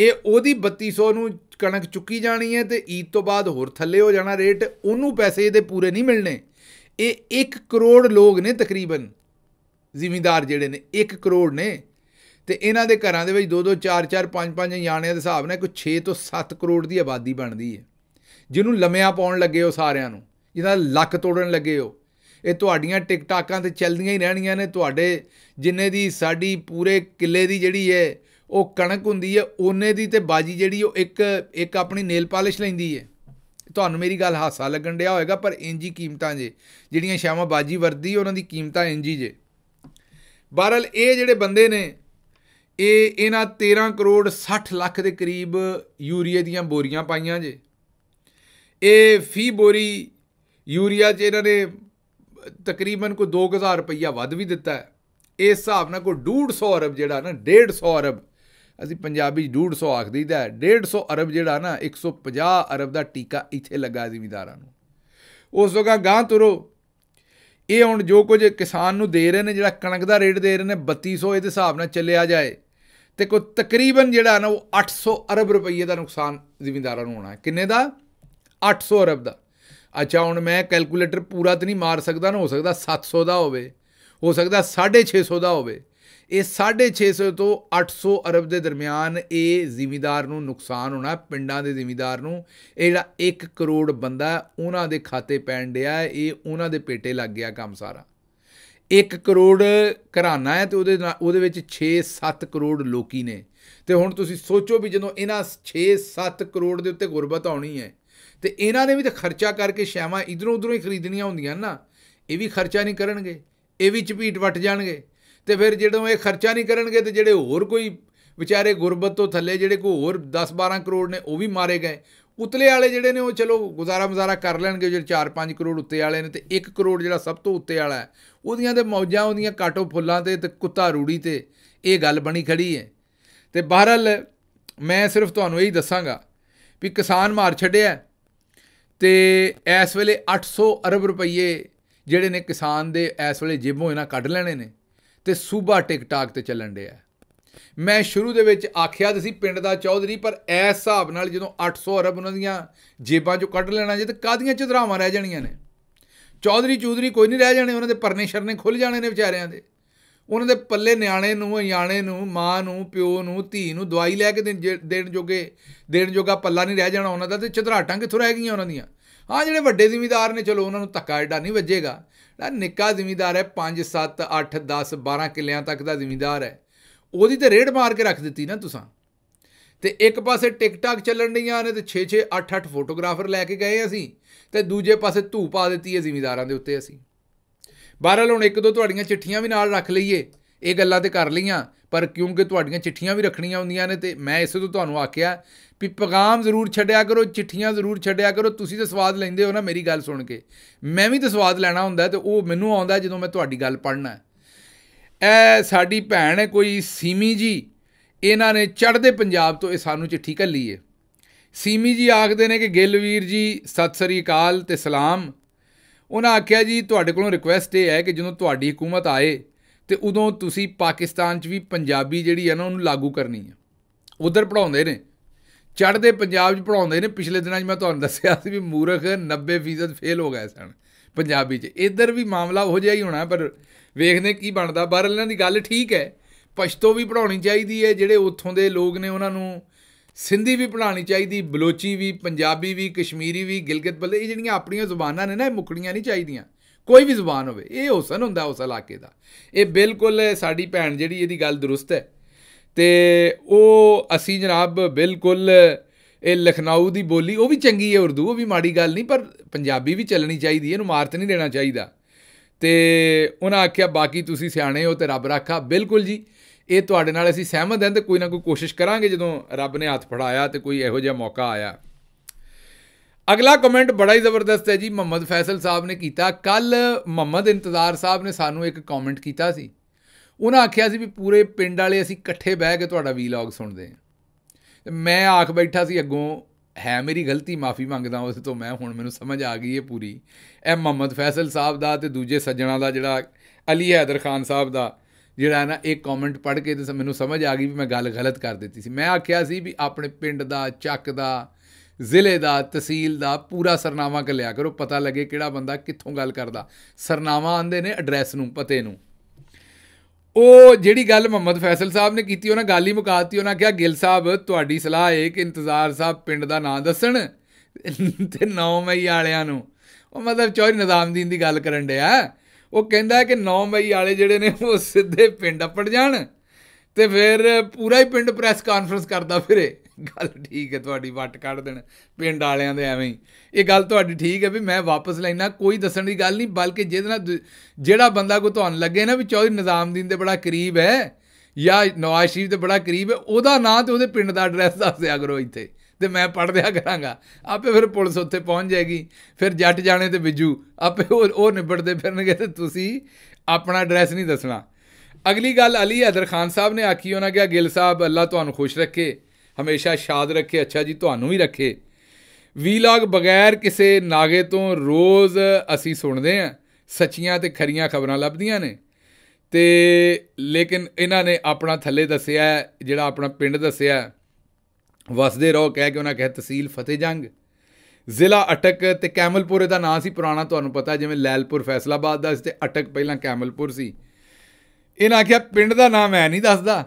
ਇਹ ਉਹਦੀ 3200 ਨੂੰ ਕਣਕ ਚੁੱਕੀ ਜਾਣੀ ਹੈ ਤੇ ਈਦ ਤੋਂ ਬਾਅਦ ਹੋਰ ਥੱਲੇ ਹੋ ਜਾਣਾ ਰੇਟ ਉਹਨੂੰ ਪੈਸੇ ਇਹਦੇ ਪੂਰੇ ਨਹੀਂ ਮਿਲਣੇ ਇਹ 1 ਕਰੋੜ ਲੋਕ ਨੇ ਤਕਰੀਬਨ ਜ਼ਿਮੀਂਦਾਰ ਜਿਹੜੇ ਨੇ 1 ਕਰੋੜ ਨੇ ਤੇ ਇਹਨਾਂ ਦੇ ਘਰਾਂ ਦੇ ਵਿੱਚ 2-2 4-4 5-5 ਜਾਣਿਆਂ ਦੇ ਹਿਸਾਬ ਨਾਲ ਕੋਈ 6 ਤੋਂ 7 ਕਰੋੜ ਦੀ ਆਬਾਦੀ ਬਣਦੀ ਹੈ ਜਿਹਨੂੰ ਲੰਮਿਆਂ ਪਾਉਣ ਲੱਗੇ ਹੋ ਸਾਰਿਆਂ ਨੂੰ ਜਿਹਦਾ ਲੱਕ ਤੋੜਨ ਲੱਗੇ ਹੋ ਇਹ ਤੁਹਾਡੀਆਂ ਟਿਕਟਾਕਾਂ ਤੇ ਚੱਲਦੀਆਂ ਹੀ ਰਹਿਣੀਆਂ ਨੇ ਤੁਹਾਡੇ ਜਿੰਨੇ ਦੀ ਸਾਡੀ ਪੂਰੇ ਕਿੱਲੇ ਦੀ ਜਿਹੜੀ ਹੈ ਉਹ ਕਣਕ ਹੁੰਦੀ ਹੈ ਉਹਨੇ ਦੀ ਤੇ ਬਾਜੀ ਜਿਹੜੀ ਉਹ ਇੱਕ ਇੱਕ ਆਪਣੀ ਨੇਲ ਪਾਲਿਸ਼ ਲੈਂਦੀ ਹੈ ਤੁਹਾਨੂੰ ਮੇਰੀ ਗੱਲ ਹਾਸਾ ਲੱਗਣ ਡਿਆ ਹੋਏਗਾ ਪਰ ਇੰਜੀ ਕੀਮਤਾਂ ਜੇ ਜਿਹੜੀਆਂ ਸ਼ਾਮਾ ਬਾਜੀ ਵਰਦੀ ਉਹਨਾਂ ਦੀ ਕੀਮਤਾਂ ਇੰਜੀ ਜੇ ਬਹਰਲ ਇਹ ਜਿਹੜੇ ਬੰਦੇ ਨੇ ਇਹ ਇਹਨਾਂ 13 ਕਰੋੜ 60 ਲੱਖ ਦੇ ਕਰੀਬ ਯੂਰੀਆ ਦੀਆਂ ਬੋਰੀਆਂ ਪਾਈਆਂ ਜੇ ਇਹ ਫੀ ਬੋਰੀ ਯੂਰੀਆ 'ਚ ਇਹਨਾਂ ਨੇ ਤਕਰੀਬਨ ਕੋ 2000 ਰੁਪਈਆ ਵੱਧ ਵੀ ਦਿੱਤਾ ਹੈ ਇਸ ਹਿਸਾਬ ਨਾਲ ਕੋ 150 ਅਰਬ ਜਿਹੜਾ ਨਾ 150 ਅਰਬ ਅਸੀਂ ਪੰਜਾਬੀ 150 ਆਖ ਦਈਦਾ 150 ਅਰਬ ਜਿਹੜਾ ਨਾ 150 ਅਰਬ ਦਾ ਟੀਕਾ ਇੱਥੇ ਲੱਗਾ ਜ਼ਿਮੀਦਾਰਾਂ ਨੂੰ ਉਸ ਤੋਂ ਗਾਂ ਤੁਰੋ ਇਹ ਹੁਣ ਜੋ ਕੁਝ ਕਿਸਾਨ ਨੂੰ ਦੇ ਰਹੇ ਨੇ ਜਿਹੜਾ ਕਣਕ ਦਾ ਰੇਟ ਦੇ ਰਹੇ ਨੇ 3200 ਇਹਦੇ ਹਿਸਾਬ ਨਾਲ ਚੱਲਿਆ ਜਾਏ ਤੇ ਕੋ ਤਕਰੀਬਨ ਜਿਹੜਾ ਨਾ ਉਹ 800 ਅਰਬ ਰੁਪਏ ਦਾ ਨੁਕਸਾਨ ਜ਼ਿਮੀਂਦਾਰਾਂ ਨੂੰ ਹੋਣਾ ਹੈ ਕਿੰਨੇ ਦਾ 800 ਅਰਬ ਦਾ ਅੱਛਾ ਹੁਣ ਮੈਂ ਕੈਲਕੂਲੇਟਰ ਪੂਰਾ ਤੇ ਨਹੀਂ ਮਾਰ ਸਕਦਾ ਨਾ ਹੋ ਸਕਦਾ 700 ਦਾ ਹੋਵੇ ਹੋ ਸਕਦਾ 650 ਦਾ ਹੋਵੇ ਇਹ 650 ਤੋਂ 800 ਅਰਬ ਦੇ ਦਰਮਿਆਨ ਇਹ ਜ਼ਿਮੀਦਾਰ ਨੂੰ ਨੁਕਸਾਨ ਹੋਣਾ ਪਿੰਡਾਂ ਦੇ ਜ਼ਿਮੀਦਾਰ ਨੂੰ ਇਹ ਜਿਹੜਾ 1 ਕਰੋੜ ਬੰਦਾ ਉਹਨਾਂ ਦੇ ਖਾਤੇ ਪੈਣ ਡਿਆ ਇਹ ਉਹਨਾਂ ਦੇ ਪੇਟੇ ਲੱਗ ਗਿਆ ਕੰਮ ਸਾਰਾ 1 ਕਰੋੜ ਘਰਾਨਾ ਹੈ ਤੇ ਉਹਦੇ ਉਹਦੇ ਵਿੱਚ 6-7 ਕਰੋੜ ਲੋਕੀ ਨੇ ਤੇ ਹੁਣ ਤੁਸੀਂ ਸੋਚੋ ਵੀ ਜਦੋਂ ਇਹਨਾਂ 6-7 ਕਰੋੜ ਦੇ ਉੱਤੇ ਗੁਰਬਤ ਆਉਣੀ ਹੈ ਤੇ ਇਹਨਾਂ ਨੇ ਵੀ ਤਾਂ ਖਰਚਾ ਕਰਕੇ ਸ਼ੈਵਾਂ ਇਧਰੋਂ ਉਧਰੋਂ ਹੀ ਖਰੀਦਣੀਆਂ ਹੁੰਦੀਆਂ ਨਾ ਇਹ ਵੀ ਖਰਚਾ ਨਹੀਂ ਕਰਨਗੇ ਇਹ ਵੀ ਚਪੀਟ ਵੱਟ ਜਾਣਗੇ ਤੇ ਫਿਰ ਜਦੋਂ ਇਹ ਖਰਚਾ ਨਹੀਂ ਕਰਨਗੇ ਤੇ ਜਿਹੜੇ ਹੋਰ ਕੋਈ ਵਿਚਾਰੇ ਗੁਰਬਤ ਤੋਂ ਥੱਲੇ ਜਿਹੜੇ ਕੋ ਹੋਰ 10-12 ਕਰੋੜ ਨੇ ਉਹ ਵੀ ਮਾਰੇ ਗਏ ਉਤਲੇ ਵਾਲੇ ਜਿਹੜੇ ਨੇ ਉਹ ਚਲੋ ਗੁਜ਼ਾਰਾ ਮਜ਼ਾਰਾ ਕਰ ਲੈਣਗੇ ਜਿਹੜੇ 4-5 ਕਰੋੜ ਉੱਤੇ ਵਾਲੇ ਨੇ ਤੇ 1 ਕਰੋੜ ਜਿਹੜਾ ਸਭ ਤੋਂ ਉੱਤੇ ਵਾਲਾ ਹੈ ਉਹਦੀਆਂ ਦੇ ਮੌਜਾਂ ਉਹਦੀਆਂ ਕਾਟੋ ਫੁੱਲਾਂ ਤੇ ਤੇ ਕੁੱਤਾ ਰੂੜੀ ਤੇ ਇਹ ਗੱਲ ਬਣੀ ਖੜੀ ਹੈ ਤੇ ਬਹਰਲ ਮੈਂ ਸਿਰਫ ਤੁਹਾਨੂੰ ਇਹੀ ਦੱਸਾਂਗਾ ਵੀ ਕਿਸਾਨ ਮਾਰ ਛੱਡਿਆ ਤੇ ਇਸ ਵੇਲੇ 800 ਅਰਬ ਰੁਪਏ ਜਿਹੜੇ ਨੇ ਕਿਸਾਨ ਦੇ ਇਸ ਵੇਲੇ ਜੇਬੋਂ ਇਹਨਾਂ ਕੱਢ ਲੈਣੇ ਨੇ ਤੇ ਸੂਬਾ ਟਿਕਟਾਕ ਤੇ ਚੱਲਣ ਡਿਆ ਮੈਂ ਸ਼ੁਰੂ ਦੇ ਵਿੱਚ ਆਖਿਆ ਤੁਸੀਂ ਸੀ ਪਿੰਡ ਦਾ ਚੌਧਰੀ ਪਰ ਐਸ ਹਿਸਾਬ ਨਾਲ ਜਦੋਂ 800 ਅਰਬ ਉਹਨਾਂ ਦੀਆਂ ਜੇਬਾਂ ਚੋਂ ਕੱਢ ਲੈਣਾ ਜੇ ਤੇ ਕਾਦੀਆਂ ਚਦਰਾਵਾਂ ਰਹਿ ਜਾਣੀਆਂ ਨੇ ਚੌਧਰੀ ਚੌਧਰੀ ਕੋਈ ਨਹੀਂ ਰਹਿ ਜਾਣੇ ਉਹਨਾਂ ਦੇ ਪਰਨੇ ਸ਼ਰਨੇ ਖੁੱਲ ਜਾਣੇ ਨੇ ਵਿਚਾਰਿਆਂ ਦੇ ਉਹਨਾਂ ਦੇ ਪੱਲੇ ਨਿਆਣੇ ਨੂੰ ਯਾਣੇ ਨੂੰ ਮਾਂ ਨੂੰ ਪਿਓ ਨੂੰ ਧੀ ਨੂੰ ਦਵਾਈ ਲੈ ਕੇ ਦੇਣ ਜੋਗੇ ਦੇਣ ਜੋਗਾ ਪੱਲਾ ਨਹੀਂ ਰਹਿ ਜਾਣਾ ਉਹਨਾਂ ਦਾ ਤੇ ਚਦਰਾਟਾਂ ਕਿੱਥੋਂ ਰਹਿ ਗਈਆਂ ਉਹਨਾਂ ਦੀਆਂ ਆ ਜਿਹੜੇ ਵੱਡੇ ਜ਼ਿਮੀਦਾਰ ਨੇ ਚਲੋ ਉਹਨਾਂ ਨੂੰ ਤੱਕਾ ਐਡਾ ਨਹੀਂ ਵੱਜੇਗਾ ਨਾ ਨਿੱਕਾ ਜ਼ਿਮੀਦਾਰ ਹੈ 5 7 8 10 12 ਕਿੱਲਿਆਂ ਤੱਕ ਦਾ ਜ਼ਿਮੀਦਾਰ ਹੈ ਉਹਦੀ ਤੇ ਰੇਡ ਮਾਰ ਕੇ ਰੱਖ ਦਿੱਤੀ ਨਾ ਤੁਸੀਂ ਤੇ ਇੱਕ ਪਾਸੇ ਟਿਕਟਾਕ ਚੱਲਣ ਡੀਆਂ ਨੇ ਤੇ 6 6 8 8 ਫੋਟੋਗ੍ਰਾਫਰ ਲੈ ਕੇ ਗਏ ਅਸੀਂ ਤੇ ਦੂਜੇ ਪਾਸੇ ਧੂ ਪਾ ਦਿੱਤੀ ਹੈ ਜ਼ਿਮੀਦਾਰਾਂ ਦੇ ਉੱਤੇ ਅਸੀਂ ਬਹਰਲ ਹੁਣ ਇੱਕ ਦੋ ਤੁਹਾਡੀਆਂ ਚਿੱਠੀਆਂ ਵੀ ਨਾਲ ਰੱਖ ਲਈਏ ਇਹ ਗੱਲਾਂ ਤੇ ਕਰ ਲਈਆਂ ਪਰ ਕਿਉਂਕਿ ਤੁਹਾਡੀਆਂ ਚਿੱਠੀਆਂ ਵੀ ਰੱਖਣੀਆਂ ਹੁੰਦੀਆਂ ਨੇ ਤੇ ਮੈਂ ਇਸੇ ਤੋਂ ਤੁਹਾਨੂੰ ਆਖਿਆ ਵੀ ਪੈਗਾਮ ਜ਼ਰੂਰ ਛੱਡਿਆ ਕਰੋ ਚਿੱਠੀਆਂ ਜ਼ਰੂਰ ਛੱਡਿਆ ਕਰੋ ਤੁਸੀਂ ਤਾਂ ਸਵਾਦ ਲੈਂਦੇ ਹੋ ਨਾ ਮੇਰੀ ਗੱਲ ਸੁਣ ਕੇ ਮੈਂ ਵੀ ਤਾਂ ਸਵਾਦ ਲੈਣਾ ਹੁੰਦਾ ਤੇ ਉਹ ਮੈਨੂੰ ਆਉਂਦਾ ਜਦੋਂ ਮੈਂ ਤੁਹਾਡੀ ਗੱਲ ਪੜ੍ਹਨਾ ਐ ਸਾਡੀ ਭੈਣ ਹੈ ਕੋਈ ਸੀਮੀ ਜੀ ਇਹਨਾਂ ਨੇ ਚੜ੍ਹਦੇ ਪੰਜਾਬ ਤੋਂ ਇਹ ਸਾਨੂੰ ਚਿੱਠੀ ਕੱਲੀ ਏ ਸੀਮੀ ਜੀ ਆਖਦੇ ਨੇ ਕਿ ਗਿੱਲ ਵੀਰ ਜੀ ਸਤਿ ਸ੍ਰੀ ਅਕਾਲ ਤੇ ਸਲਾਮ ਉਹਨਾਂ ਆਖਿਆ ਜੀ ਤੁਹਾਡੇ ਕੋਲੋਂ ਰਿਕੁਐਸਟ ਇਹ ਹੈ ਕਿ ਜਦੋਂ ਤੁਹਾਡੀ ਹਕੂਮਤ ਆਏ ਤੇ ਉਦੋਂ ਤੁਸੀਂ ਪਾਕਿਸਤਾਨ 'ਚ ਵੀ ਪੰਜਾਬੀ ਜਿਹੜੀ ਹੈ ਨਾ ਉਹਨੂੰ ਲਾਗੂ ਕਰਨੀ ਆ ਉਧਰ ਪੜਾਉਂਦੇ ਨੇ ਚੜ੍ਹਦੇ ਪੰਜਾਬ 'ਚ ਪੜਾਉਂਦੇ ਨੇ ਪਿਛਲੇ ਦਿਨਾਂ 'ਚ ਮੈਂ ਤੁਹਾਨੂੰ ਦੱਸਿਆ ਸੀ ਵੀ ਮੂਰਖ 90% ਫੇਲ ਹੋ ਗਏ ਸਨ ਪੰਜਾਬੀ 'ਚ ਇਧਰ ਵੀ ਮਾਮਲਾ ਹੋ ਜਿਹਾ ਹੀ ਹੋਣਾ ਪਰ ਵੇਖਦੇ ਕੀ ਬਣਦਾ ਬਾਹਰ ਇਹਨਾਂ ਦੀ ਗੱਲ ਠੀਕ ਹੈ ਪਸ਼ਤੋ ਵੀ ਪੜਾਉਣੀ ਚਾਹੀਦੀ ਹੈ ਜਿਹੜੇ ਉੱਥੋਂ ਦੇ ਲੋਕ ਨੇ ਉਹਨਾਂ ਨੂੰ ਸਿੰਧੀ ਵੀ ਪੜਾਉਣੀ ਚਾਹੀਦੀ ਬਲੋਚੀ ਵੀ ਪੰਜਾਬੀ ਵੀ ਕਸ਼ਮੀਰੀ ਵੀ ਗਿਲਗਿਤ ਬਲੇ ਇਹ ਜਿਹੜੀਆਂ ਆਪਣੀਆਂ ਜ਼ੁਬਾਨਾਂ ਨੇ ਨਾ ਇਹ ਮੁਕੜੀਆਂ ਨਹੀਂ ਚਾਹੀਦੀਆਂ ਕੋਈ ਵੀ ਜ਼ੁਬਾਨ ਹੋਵੇ ਇਹ ਹੁਸਨ ਹੁੰਦਾ ਉਸ ਇਲਾਕੇ ਦਾ ਇਹ ਬਿਲਕੁਲ ਸਾਡੀ ਭੈਣ ਜਿਹੜੀ ਇਹਦੀ ਗੱਲ ਦਰੁਸਤ ਹੈ ਤੇ ਉਹ ਅਸੀਂ ਜਨਾਬ ਬਿਲਕੁਲ ਇਹ ਲਖਨਊ ਦੀ ਬੋਲੀ ਉਹ ਵੀ ਚੰਗੀ ਹੈ ਉਰਦੂ ਉਹ ਵੀ ਮਾੜੀ ਗੱਲ ਨਹੀਂ ਪਰ ਪੰਜਾਬੀ ਵੀ ਚੱਲਣੀ ਚਾਹੀਦੀ ਇਹਨੂੰ ਮਾਰਤ ਨਹੀਂ ਦੇਣਾ ਚਾਹੀਦਾ ਤੇ ਉਹਨਾਂ ਆਖਿਆ ਬਾਕੀ ਤੁਸੀਂ ਸਿਆਣੇ ਹੋ ਤੇ ਰੱਬ ਰੱਖਾ ਬਿਲਕੁਲ ਜੀ ਇਹ ਤੁਹਾਡੇ ਨਾਲ ਅਸੀਂ ਸਹਿਮਤ ਹਾਂ ਤੇ ਕੋਈ ਨਾ ਕੋਈ ਕੋਸ਼ਿਸ਼ ਕਰਾਂਗੇ ਜਦੋਂ ਰੱਬ ਨੇ ਹੱਥ ਫੜਾਇਆ ਤੇ ਕੋਈ ਇਹੋ ਜਿਹਾ ਮੌਕਾ ਆਇਆ ਅਗਲਾ ਕਮੈਂਟ ਬੜਾ ਹੀ ਜ਼ਬਰਦਸਤ ਹੈ ਜੀ ਮੁਹੰਮਦ ਫੈਸਲ ਸਾਹਿਬ ਨੇ ਕੀਤਾ ਕੱਲ ਮੁਹੰਮਦ ਇੰਤਜ਼ਾਰ ਸਾਹਿਬ ਨੇ ਸਾਨੂੰ ਇੱਕ ਕਮੈਂਟ ਕੀਤਾ ਸੀ ਉਹਨਾਂ ਆਖਿਆ ਸੀ ਵੀ ਪੂਰੇ ਪਿੰਡ ਵਾਲੇ ਅਸੀਂ ਇਕੱਠੇ ਬਹਿ ਕੇ ਤੁਹਾਡਾ ਵੀਲੌਗ ਸੁਣਦੇ ਹਾਂ ਮੈਂ ਆਖ ਬੈਠਾ ਸੀ ਅੱਗੋਂ ਹੈ ਮੇਰੀ ਗਲਤੀ ਮਾਫੀ ਮੰਗਦਾ ਉਸ ਤੋਂ ਮੈਂ ਹੁਣ ਮੈਨੂੰ ਸਮਝ ਆ ਗਈ ਹੈ ਪੂਰੀ ਇਹ ਮੁਹੰਮਦ ਫੈਸਲ ਸਾਹਿਬ ਦਾ ਤੇ ਦੂਜੇ ਸੱਜਣਾ ਦਾ ਜਿਹੜਾ ਅਲੀ ਹੈਦਰ ਖਾਨ ਸਾਹਿਬ ਦਾ ਜਿਹੜਾ ਨਾ ਇਹ ਕਮੈਂਟ ਪੜ੍ਹ ਕੇ ਤੇ ਮੈਨੂੰ ਸਮਝ ਆ ਗਈ ਵੀ ਮੈਂ ਗੱਲ ਗਲਤ ਕਰ ਦਿੱਤੀ ਸੀ ਮੈਂ ਆਖਿਆ ਸੀ ਵੀ ਆਪਣੇ ਪਿੰਡ ਦਾ ਚੱਕ ਦਾ ਜ਼ਿਲ੍ਹੇ ਦਾ ਤਹਿਸੀਲ ਦਾ ਪੂਰਾ ਸਰਨਾਮਾ ਲਿਆ ਕਰੋ ਪਤਾ ਲੱਗੇ ਕਿਹੜਾ ਬੰਦਾ ਕਿੱਥੋਂ ਗੱਲ ਕਰਦਾ ਸਰਨਾਮਾ ਆਂਦੇ ਨੇ ਐਡਰੈਸ ਨੂੰ ਪਤੇ ਨੂੰ ਉਹ ਜਿਹੜੀ ਗੱਲ ਮੁਹੰਮਦ ਫੈਸਲ ਸਾਹਿਬ ਨੇ ਕੀਤੀ ਉਹਨਾਂ ਗੱਲ ਹੀ ਮੁਕਾਤੀ ਉਹਨਾਂ ਕਿਹਾ ਗਿੱਲ ਸਾਹਿਬ ਤੁਹਾਡੀ ਸਲਾਹ ਹੈ ਕਿ ਇੰਤਜ਼ਾਰ ਸਾਹਿਬ ਪਿੰਡ ਦਾ ਨਾਂ ਦੱਸਣ ਤੇ ਨੌ ਮਈ ਵਾਲਿਆਂ ਨੂੰ ਉਹ ਮਤਲਬ ਚੌਰੀ ਨਜ਼ਾਮਦੀਨ ਦੀ ਗੱਲ ਕਰਨ ਡਿਆ ਉਹ ਕਹਿੰਦਾ ਕਿ 9 ਮਈ ਵਾਲੇ ਜਿਹੜੇ ਨੇ ਉਹ ਸਿੱਧੇ ਪਿੰਡ ਅਪੜ ਜਾਣ ਤੇ ਫਿਰ ਪੂਰਾ ਹੀ ਪਿੰਡ ਪ੍ਰੈਸ ਕਾਨਫਰੰਸ ਕਰਦਾ ਫਿਰੇ ਗੱਲ ਠੀਕ ਹੈ ਤੁਹਾਡੀ ਵੱਟ ਕੱਢ ਦੇਣ ਪਿੰਡ ਵਾਲਿਆਂ ਦੇ ਐਵੇਂ ਹੀ ਇਹ ਗੱਲ ਤੁਹਾਡੀ ਠੀਕ ਹੈ ਵੀ ਮੈਂ ਵਾਪਸ ਲੈਣਾ ਕੋਈ ਦੱਸਣ ਦੀ ਗੱਲ ਨਹੀਂ ਬਲਕਿ ਜਿਹਦੇ ਨਾਲ ਜਿਹੜਾ ਬੰਦਾ ਕੋ ਤੁਹਾਨੂੰ ਲੱਗੇ ਨਾ ਵੀ ਚੌਧਰੀ ਨਿਜ਼ਾਮਦੀਨ ਦੇ ਬੜਾ ਕਰੀਬ ਹੈ ਜਾਂ ਨਵਾਜ਼ ਸ਼ਰੀਫ ਦੇ ਬੜਾ ਕਰੀਬ ਹੈ ਉਹਦਾ ਨਾਂ ਤੇ ਉਹਦੇ ਪਿੰਡ ਦਾ ਐਡਰੈਸ ਦੱਸ ਦਿਆ ਕਰੋ ਇੱਥੇ ਤੇ ਮੈਂ ਪੜ ਦਿਆ ਕਰਾਂਗਾ ਆਪੇ ਫਿਰ ਪੁਲਿਸ ਉੱਥੇ ਪਹੁੰਚ ਜਾਏਗੀ ਫਿਰ ਜੱਟ ਜਾਣੇ ਤੇ ਵਿਜੂ ਆਪੇ ਉਹ ਨਿਬੜਦੇ ਫਿਰਨਗੇ ਤੇ ਤੁਸੀਂ ਆਪਣਾ ਐਡਰੈਸ ਨਹੀਂ ਦੱਸਣਾ ਅਗਲੀ ਗੱਲ ਅਲੀ ਹਦਰ ਖਾਨ ਸਾਹਿਬ ਨੇ ਆਖੀ ਉਹਨਾਂ ਕਿਹਾ ਗਿੱਲ ਸਾਹਿਬ ਅੱਲਾ ਤੁਹਾਨੂੰ ਖੁਸ਼ ਰੱਖੇ ਹਮੇਸ਼ਾ ਸ਼ਾਦ ਰੱਖੇ ਅੱਛਾ ਜੀ ਤੁਹਾਨੂੰ ਵੀ ਰੱਖੇ ਵੀਲੌਗ ਬਗੈਰ ਕਿਸੇ ਨਾਗੇ ਤੋਂ ਰੋਜ਼ ਅਸੀਂ ਸੁਣਦੇ ਆਂ ਸੱਚੀਆਂ ਤੇ ਖਰੀਆਂ ਖਬਰਾਂ ਲੱਭਦੀਆਂ ਨੇ ਤੇ ਲੇਕਿਨ ਇਹਨਾਂ ਨੇ ਆਪਣਾ ਥੱਲੇ ਦੱਸਿਆ ਜਿਹੜਾ ਆਪਣਾ ਪਿੰਡ ਦੱਸਿਆ ਵਸਦੇ ਰਹੋ ਕਹਿ ਕੇ ਉਹਨਾਂ ਕਹੇ ਤਹਿਸੀਲ ਫਤਿਹਜੰਗ ਜ਼ਿਲ੍ਹਾ ਅਟਕ ਤੇ ਕੈਮਲਪੁਰ ਦਾ ਨਾਂ ਸੀ ਪੁਰਾਣਾ ਤੁਹਾਨੂੰ ਪਤਾ ਜਿਵੇਂ ਲੈਲਪੁਰ ਫੈਸਲਾਬਾਦ ਦਾ ਸੀ ਤੇ ਅਟਕ ਪਹਿਲਾਂ ਕੈਮਲਪੁਰ ਸੀ ਇਹਨਾਂ ਆਖਿਆ ਪਿੰਡ ਦਾ ਨਾਮ ਐ ਨਹੀਂ ਦੱਸਦਾ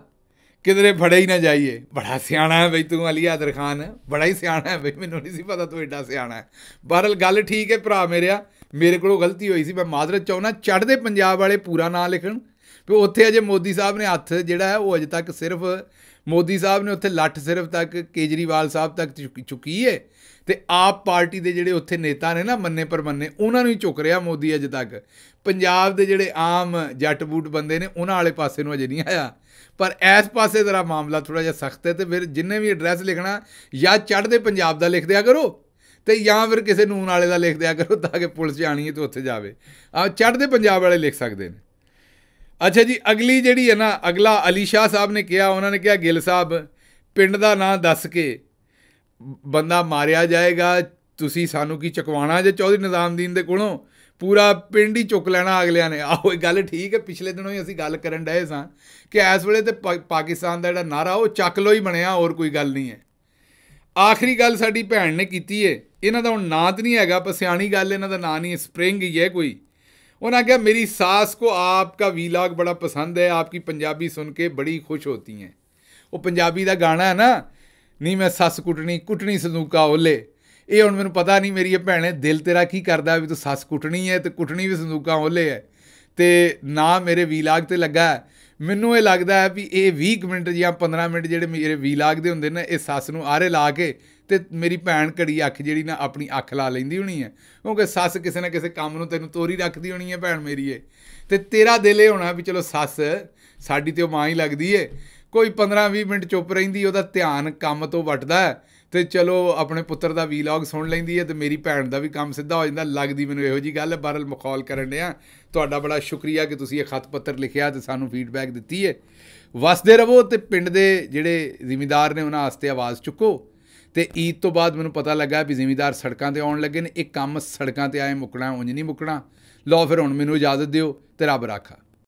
ਕਿਧਰੇ ਫੜੇ ਹੀ ਨਾ ਜਾਈਏ ਬੜਾ ਸਿਆਣਾ ਹੈ ਬਈ ਤੂੰ ਅਲੀ ਆਦਰ ਖਾਨ ਬੜਾ ਹੀ ਸਿਆਣਾ ਹੈ ਬਈ ਮੈਨੂੰ ਨਹੀਂ ਸੀ ਪਤਾ ਤੂੰ ਐਡਾ ਸਿਆਣਾ ਹੈ ਬਹਰਲ ਗੱਲ ਠੀਕ ਹੈ ਭਰਾ ਮੇਰਿਆ ਮੇਰੇ ਕੋਲੋਂ ਗਲਤੀ ਹੋਈ ਸੀ ਮੈਂ ਮਾਜ਼ਰਤ ਚਾਹੁੰਨਾ ਚੜਦੇ ਪੰਜਾਬ ਵਾਲੇ ਪੂਰਾ ਨਾਂ ਲਿਖਣ ਵੀ ਉੱਥੇ ਅਜੇ ਮੋਦੀ ਸਾਹਿਬ ਨੇ ਹੱਥ ਜਿਹੜਾ ਹੈ ਉਹ ਅਜੇ ਤੱਕ ਸਿਰਫ ਮੋਦੀ ਸਾਹਿਬ ਨੇ ਉੱਥੇ ਲੱਠ ਸਿਰਫ ਤੱਕ ਕੇਜਰੀਵਾਲ ਸਾਹਿਬ ਤੱਕ ਚੁੱਕੀ ਹੈ ਤੇ ਆਪ ਪਾਰਟੀ ਦੇ ਜਿਹੜੇ ਉੱਥੇ ਨੇਤਾ ਨੇ ਨਾ ਮੰਨੇ ਪਰ ਮੰਨੇ ਉਹਨਾਂ ਨੂੰ ਹੀ ਚੁੱਕ ਰਿਹਾ ਮੋਦੀ ਅਜੇ ਤੱਕ ਪੰਜਾਬ ਦੇ ਜਿਹੜੇ ਆਮ ਜੱਟ ਬੂਟ ਬੰਦੇ ਨੇ ਉਹਨਾਂ ਵਾਲੇ ਪਾਸੇ ਨੂੰ ਅਜੇ ਨਹੀਂ ਆਇਆ ਪਰ ਇਸ ਪਾਸੇ ਜਰਾ ਮਾਮਲਾ ਥੋੜਾ ਜਿਹਾ ਸਖਤ ਹੈ ਤੇ ਫਿਰ ਜਿੰਨੇ ਵੀ ਐਡਰੈਸ ਲਿਖਣਾ ਜਾਂ ਚੜ੍ਹਦੇ ਪੰਜਾਬ ਦਾ ਲਿਖ ਦਿਆ ਕਰੋ ਤੇ ਜਾਂ ਫਿਰ ਕਿਸੇ ਨੂਨ ਵਾਲੇ ਦਾ ਲਿਖ ਦਿਆ ਕਰੋ ਤਾਂ ਕਿ ਪੁਲਿਸ ਜਾਣੀ ਹੈ ਤੇ ਉੱਥੇ ਜਾਵੇ ਆ ਚੜ੍ਹਦੇ ਪੰਜਾਬ ਵਾਲੇ ਲਿਖ ਸਕਦੇ ਨੇ ਅੱਛਾ ਜੀ ਅਗਲੀ ਜਿਹੜੀ ਹੈ ਨਾ ਅਗਲਾ ਅਲੀ ਸ਼ਾਹ ਸਾਹਿਬ ਨੇ ਕਿਹਾ ਉਹਨਾਂ ਨੇ ਕਿਹਾ ਗਿੱਲ ਸਾਹਿਬ ਪਿੰਡ ਦਾ ਨਾਂ ਦੱਸ ਕੇ ਬੰਦਾ ਮਾਰਿਆ ਜਾਏਗਾ ਤੁਸੀਂ ਸਾਨੂੰ ਕੀ ਚਕਵਾਣਾ ਜੇ ਚੌਧਰੀ ਨਿਜ਼ਾਮਦੀਨ ਦੇ ਕੋਲੋਂ ਪੂਰਾ ਪਿੰਡ ਹੀ ਚੁੱਕ ਲੈਣਾ ਅਗਲਿਆਂ ਨੇ ਆਹੋ ਇਹ ਗੱਲ ਠੀਕ ਹੈ ਪਿਛਲੇ ਦਿਨੋਂ ਹੀ ਅਸੀਂ ਗੱਲ ਕਰਨ ਡਏ ਸਾਂ ਕਿ ਇਸ ਵੇਲੇ ਤੇ ਪਾਕਿਸਤਾਨ ਦਾ ਜਿਹੜਾ ਨਾਰਾ ਉਹ ਚੱਕ ਲੋ ਹੀ ਬਣਿਆ ਹੋਰ ਕੋਈ ਗੱਲ ਨਹੀਂ ਹੈ ਆਖਰੀ ਗੱਲ ਸਾਡੀ ਭੈਣ ਨੇ ਕੀਤੀ ਏ ਇਹਨਾਂ ਦਾ ਹੁਣ ਨਾਂ ਤਾਂ ਨਹੀਂ ਹੈਗਾ ਪਰ ਸਿਆਣੀ ਗੱਲ ਇਹਨਾਂ ਦਾ ਨਾਂ ਨਹੀਂ ਸਪ੍ਰਿੰਗ ਹੀ ਹੈ ਕੋਈ ਉਹਨਾਂ ਕਿਹਾ ਮੇਰੀ ਸਾਸ ਕੋ ਆਪਕਾ ਵੀਲੌਗ ਬੜਾ ਪਸੰਦ ਹੈ ਆਪਕੀ ਪੰਜਾਬੀ ਸੁਣ ਕੇ ਬੜੀ ਖੁਸ਼ ਹੋਤੀ ਹੈ ਉਹ ਪੰਜਾਬੀ ਦਾ ਗਾਣਾ ਹੈ ਨਾ ਨਹੀਂ ਮੈਂ ਸੱਸ ਕੁੱਟਣੀ ਕੁੱਟਣੀ ਸੰਦੂਕਾ ਓਲੇ ਇਹ ਹੁਣ ਮੈਨੂੰ ਪਤਾ ਨਹੀਂ ਮੇਰੀ ਇਹ ਭੈਣੇ ਦਿਲ ਤੇਰਾ ਕੀ ਕਰਦਾ ਵੀ ਤੂੰ ਸੱਸ ਕੁੱਟਣੀ ਹੈ ਤੇ ਕੁੱਟਣੀ ਵੀ ਸੰਦੂਕਾਂ ਓਲੇ ਹੈ ਤੇ ਨਾ ਮੇਰੇ ਵੀਲਾਗ ਤੇ ਲੱਗਾ ਮੈਨੂੰ ਇਹ ਲੱਗਦਾ ਹੈ ਵੀ ਇਹ 20 ਮਿੰਟ ਜਾਂ 15 ਮਿੰਟ ਜਿਹੜੇ ਮੇਰੇ ਵੀਲਾਗ ਦੇ ਹੁੰਦੇ ਨੇ ਇਹ ਸੱਸ ਨੂੰ ਆਰੇ ਲਾ ਕੇ ਤੇ ਮੇਰੀ ਭੈਣ ਘੜੀ ਅੱਖ ਜਿਹੜੀ ਨਾ ਆਪਣੀ ਅੱਖ ਲਾ ਲੈਂਦੀ ਹੁਣੀ ਹੈ ਕਿਉਂਕਿ ਸੱਸ ਕਿਸੇ ਨਾ ਕਿਸੇ ਕੰਮ ਨੂੰ ਤੈਨੂੰ ਤੋਰੀ ਰੱਖਦੀ ਹੁਣੀ ਹੈ ਭੈਣ ਮੇਰੀ ਏ ਤੇ ਤੇਰਾ ਦਿਲ ਇਹ ਹੋਣਾ ਵੀ ਚਲੋ ਸੱਸ ਸਾਡੀ ਤੇ ਮਾਂ ਹੀ ਲੱਗਦੀ ਏ ਕੋਈ 15 20 ਮਿੰਟ ਚੁੱਪ ਰਹਿੰਦੀ ਉਹਦਾ ਧਿਆਨ ਕੰਮ ਤੋਂ ਵੱਟਦਾ ਤੇ ਚਲੋ ਆਪਣੇ ਪੁੱਤਰ ਦਾ ਵੀਲੌਗ ਸੁਣ ਲੈਂਦੀ ਹੈ ਤੇ ਮੇਰੀ ਭੈਣ ਦਾ ਵੀ ਕੰਮ ਸਿੱਧਾ ਹੋ ਜਾਂਦਾ ਲੱਗਦੀ ਮੈਨੂੰ ਇਹੋ ਜੀ ਗੱਲ ਬਾਰਲ ਮਖੌਲ ਕਰਨ ਆ ਤੁਹਾਡਾ ਬੜਾ ਸ਼ੁਕਰੀਆ ਕਿ ਤੁਸੀਂ ਇਹ ਖਤ ਪੱਤਰ ਲਿਖਿਆ ਤੇ ਸਾਨੂੰ ਫੀਡਬੈਕ ਦਿੱਤੀ ਹੈ ਵਸਦੇ ਰਹੋ ਤੇ ਪਿੰਡ ਦੇ ਜਿਹੜੇ ਜ਼ਿੰਮੇਦਾਰ ਨੇ ਉਹਨਾਂ ਆਸਤੇ ਆਵਾਜ਼ ਚੁੱਕੋ ਤੇ ਈਦ ਤੋਂ ਬਾਅਦ ਮੈਨੂੰ ਪਤਾ ਲੱਗਾ ਵੀ ਜ਼ਿੰਮੇਦਾਰ ਸੜਕਾਂ ਤੇ ਆਉਣ ਲੱਗੇ ਨੇ ਇਹ ਕੰਮ ਸੜਕਾਂ ਤੇ ਆਏ ਮੁਕਣਾ ਉਂਝ ਨਹੀਂ ਮੁਕਣਾ ਲਓ ਫਿਰ ਹੁਣ ਮੈਨੂੰ ਇਜਾਜ਼ਤ ਦਿਓ ਤੇ ਰੱਬ ਰਾਖਾ